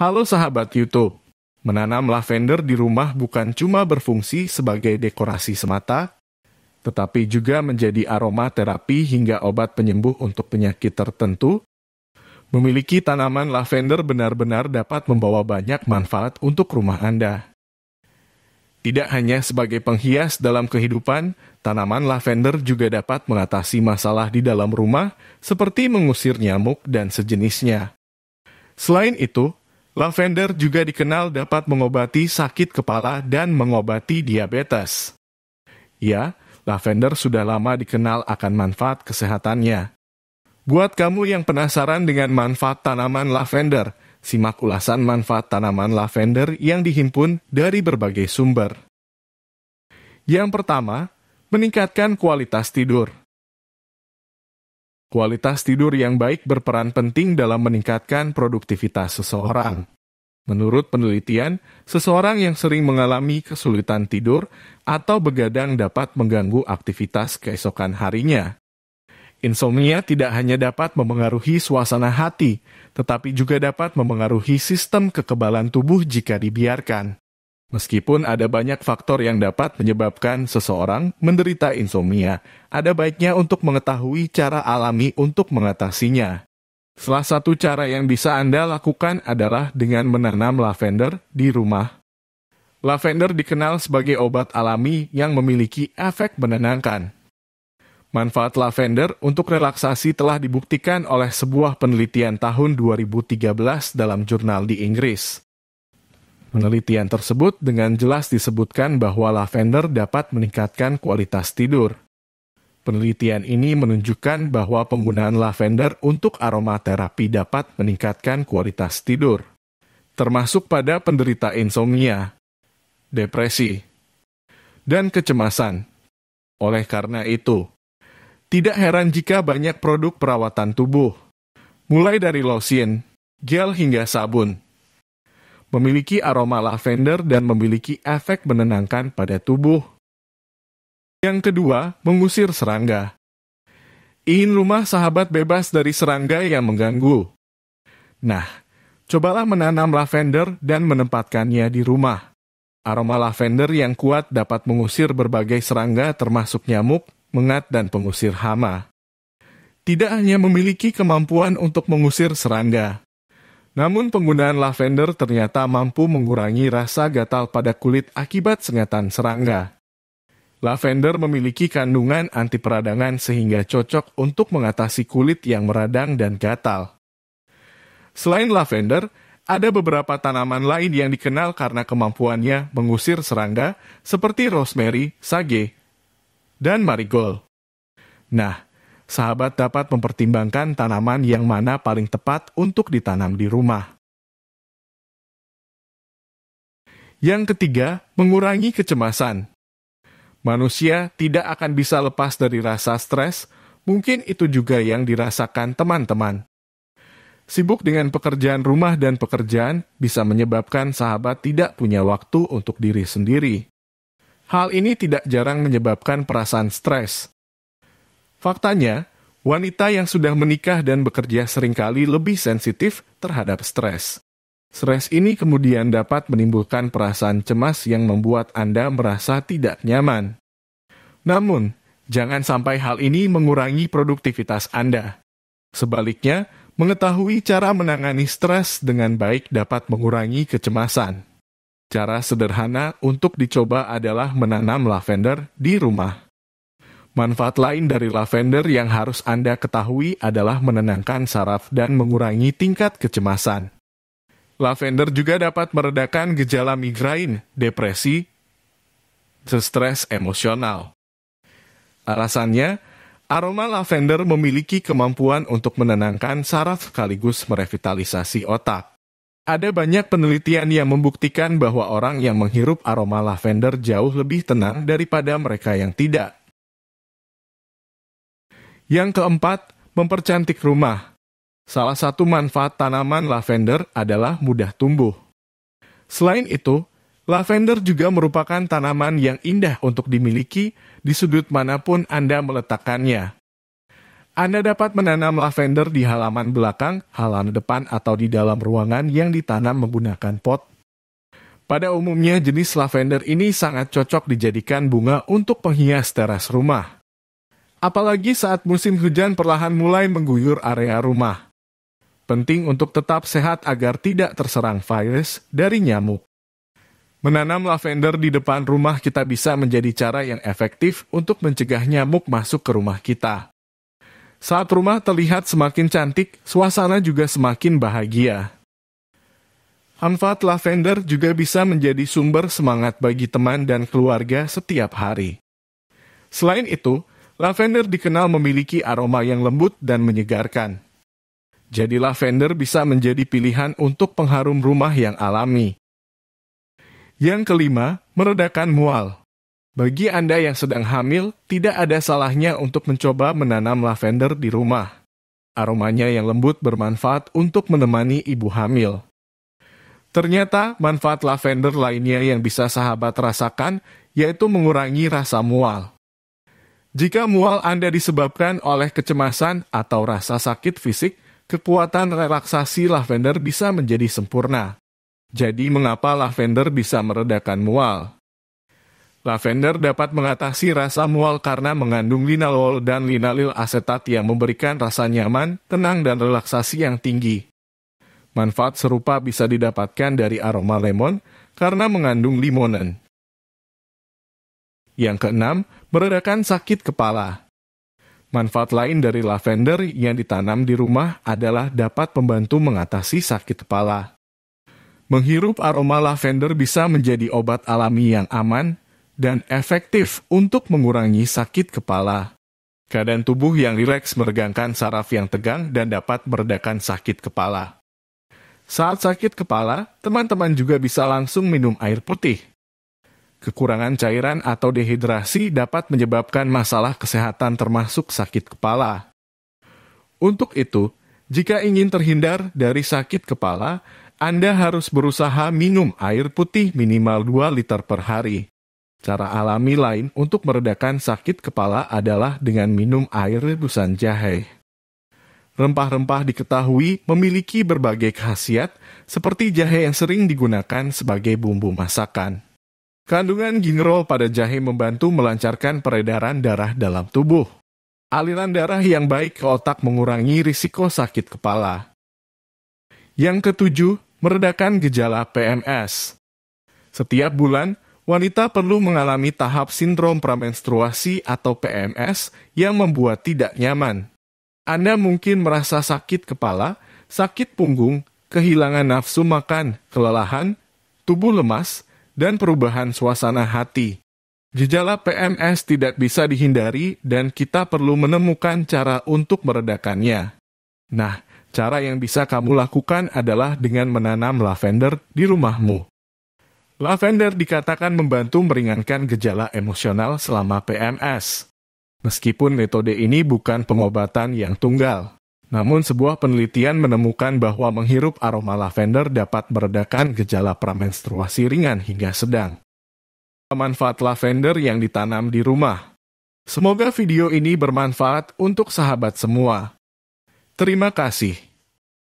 Halo sahabat YouTube. Menanam lavender di rumah bukan cuma berfungsi sebagai dekorasi semata, tetapi juga menjadi aroma terapi hingga obat penyembuh untuk penyakit tertentu. Memiliki tanaman lavender benar-benar dapat membawa banyak manfaat untuk rumah Anda. Tidak hanya sebagai penghias dalam kehidupan, tanaman lavender juga dapat mengatasi masalah di dalam rumah, seperti mengusir nyamuk dan sejenisnya. Selain itu, Lavender juga dikenal dapat mengobati sakit kepala dan mengobati diabetes. Ya, lavender sudah lama dikenal akan manfaat kesehatannya. Buat kamu yang penasaran dengan manfaat tanaman lavender, simak ulasan manfaat tanaman lavender yang dihimpun dari berbagai sumber. Yang pertama, meningkatkan kualitas tidur. Kualitas tidur yang baik berperan penting dalam meningkatkan produktivitas seseorang. Menurut penelitian, seseorang yang sering mengalami kesulitan tidur atau begadang dapat mengganggu aktivitas keesokan harinya. Insomnia tidak hanya dapat memengaruhi suasana hati, tetapi juga dapat memengaruhi sistem kekebalan tubuh jika dibiarkan. Meskipun ada banyak faktor yang dapat menyebabkan seseorang menderita insomnia, ada baiknya untuk mengetahui cara alami untuk mengatasinya. Salah satu cara yang bisa Anda lakukan adalah dengan menanam lavender di rumah. Lavender dikenal sebagai obat alami yang memiliki efek menenangkan. Manfaat lavender untuk relaksasi telah dibuktikan oleh sebuah penelitian tahun 2013 dalam jurnal di Inggris. Penelitian tersebut dengan jelas disebutkan bahwa lavender dapat meningkatkan kualitas tidur. Penelitian ini menunjukkan bahwa penggunaan lavender untuk aromaterapi dapat meningkatkan kualitas tidur, termasuk pada penderita insomnia, depresi, dan kecemasan. Oleh karena itu, tidak heran jika banyak produk perawatan tubuh, mulai dari lotion, gel hingga sabun, memiliki aroma lavender dan memiliki efek menenangkan pada tubuh yang kedua, mengusir serangga. Ingin rumah sahabat bebas dari serangga yang mengganggu. Nah, cobalah menanam lavender dan menempatkannya di rumah. Aroma lavender yang kuat dapat mengusir berbagai serangga termasuk nyamuk, mengat, dan pengusir hama. Tidak hanya memiliki kemampuan untuk mengusir serangga, namun penggunaan lavender ternyata mampu mengurangi rasa gatal pada kulit akibat sengatan serangga. Lavender memiliki kandungan anti peradangan sehingga cocok untuk mengatasi kulit yang meradang dan gatal. Selain lavender, ada beberapa tanaman lain yang dikenal karena kemampuannya mengusir serangga seperti rosemary, sage, dan marigold. Nah, sahabat dapat mempertimbangkan tanaman yang mana paling tepat untuk ditanam di rumah. Yang ketiga, mengurangi kecemasan. Manusia tidak akan bisa lepas dari rasa stres, mungkin itu juga yang dirasakan teman-teman. Sibuk dengan pekerjaan rumah dan pekerjaan bisa menyebabkan sahabat tidak punya waktu untuk diri sendiri. Hal ini tidak jarang menyebabkan perasaan stres. Faktanya, wanita yang sudah menikah dan bekerja seringkali lebih sensitif terhadap stres. Stres ini kemudian dapat menimbulkan perasaan cemas yang membuat Anda merasa tidak nyaman. Namun, jangan sampai hal ini mengurangi produktivitas Anda. Sebaliknya, mengetahui cara menangani stres dengan baik dapat mengurangi kecemasan. Cara sederhana untuk dicoba adalah menanam lavender di rumah. Manfaat lain dari lavender yang harus Anda ketahui adalah menenangkan saraf dan mengurangi tingkat kecemasan. Lavender juga dapat meredakan gejala migrain, depresi, stres emosional. Alasannya, aroma lavender memiliki kemampuan untuk menenangkan saraf sekaligus merevitalisasi otak. Ada banyak penelitian yang membuktikan bahwa orang yang menghirup aroma lavender jauh lebih tenang daripada mereka yang tidak. Yang keempat, mempercantik rumah. Salah satu manfaat tanaman lavender adalah mudah tumbuh. Selain itu, lavender juga merupakan tanaman yang indah untuk dimiliki di sudut manapun Anda meletakkannya. Anda dapat menanam lavender di halaman belakang, halaman depan, atau di dalam ruangan yang ditanam menggunakan pot. Pada umumnya, jenis lavender ini sangat cocok dijadikan bunga untuk penghias teras rumah. Apalagi saat musim hujan perlahan mulai mengguyur area rumah. Penting untuk tetap sehat agar tidak terserang virus dari nyamuk. Menanam lavender di depan rumah kita bisa menjadi cara yang efektif untuk mencegah nyamuk masuk ke rumah kita. Saat rumah terlihat semakin cantik, suasana juga semakin bahagia. Manfaat lavender juga bisa menjadi sumber semangat bagi teman dan keluarga setiap hari. Selain itu, lavender dikenal memiliki aroma yang lembut dan menyegarkan. Jadi lavender bisa menjadi pilihan untuk pengharum rumah yang alami. Yang kelima, meredakan mual. Bagi Anda yang sedang hamil, tidak ada salahnya untuk mencoba menanam lavender di rumah. Aromanya yang lembut bermanfaat untuk menemani ibu hamil. Ternyata, manfaat lavender lainnya yang bisa sahabat rasakan yaitu mengurangi rasa mual. Jika mual Anda disebabkan oleh kecemasan atau rasa sakit fisik, kekuatan relaksasi lavender bisa menjadi sempurna. Jadi mengapa lavender bisa meredakan mual? Lavender dapat mengatasi rasa mual karena mengandung linalool dan linalil asetat yang memberikan rasa nyaman, tenang, dan relaksasi yang tinggi. Manfaat serupa bisa didapatkan dari aroma lemon karena mengandung limonen. Yang keenam, meredakan sakit kepala. Manfaat lain dari lavender yang ditanam di rumah adalah dapat membantu mengatasi sakit kepala. Menghirup aroma lavender bisa menjadi obat alami yang aman dan efektif untuk mengurangi sakit kepala. Keadaan tubuh yang rileks meregangkan saraf yang tegang dan dapat meredakan sakit kepala. Saat sakit kepala, teman-teman juga bisa langsung minum air putih Kekurangan cairan atau dehidrasi dapat menyebabkan masalah kesehatan termasuk sakit kepala. Untuk itu, jika ingin terhindar dari sakit kepala, Anda harus berusaha minum air putih minimal 2 liter per hari. Cara alami lain untuk meredakan sakit kepala adalah dengan minum air rebusan jahe. Rempah-rempah diketahui memiliki berbagai khasiat, seperti jahe yang sering digunakan sebagai bumbu masakan. Kandungan gingrol pada jahe membantu melancarkan peredaran darah dalam tubuh. Aliran darah yang baik ke otak mengurangi risiko sakit kepala. Yang ketujuh, meredakan gejala PMS. Setiap bulan, wanita perlu mengalami tahap sindrom pramenstruasi atau PMS yang membuat tidak nyaman. Anda mungkin merasa sakit kepala, sakit punggung, kehilangan nafsu makan, kelelahan, tubuh lemas, dan perubahan suasana hati. Gejala PMS tidak bisa dihindari, dan kita perlu menemukan cara untuk meredakannya. Nah, cara yang bisa kamu lakukan adalah dengan menanam lavender di rumahmu. Lavender dikatakan membantu meringankan gejala emosional selama PMS. Meskipun metode ini bukan pengobatan yang tunggal, namun sebuah penelitian menemukan bahwa menghirup aroma lavender dapat meredakan gejala pramenstruasi ringan hingga sedang. Manfaat lavender yang ditanam di rumah. Semoga video ini bermanfaat untuk sahabat semua. Terima kasih.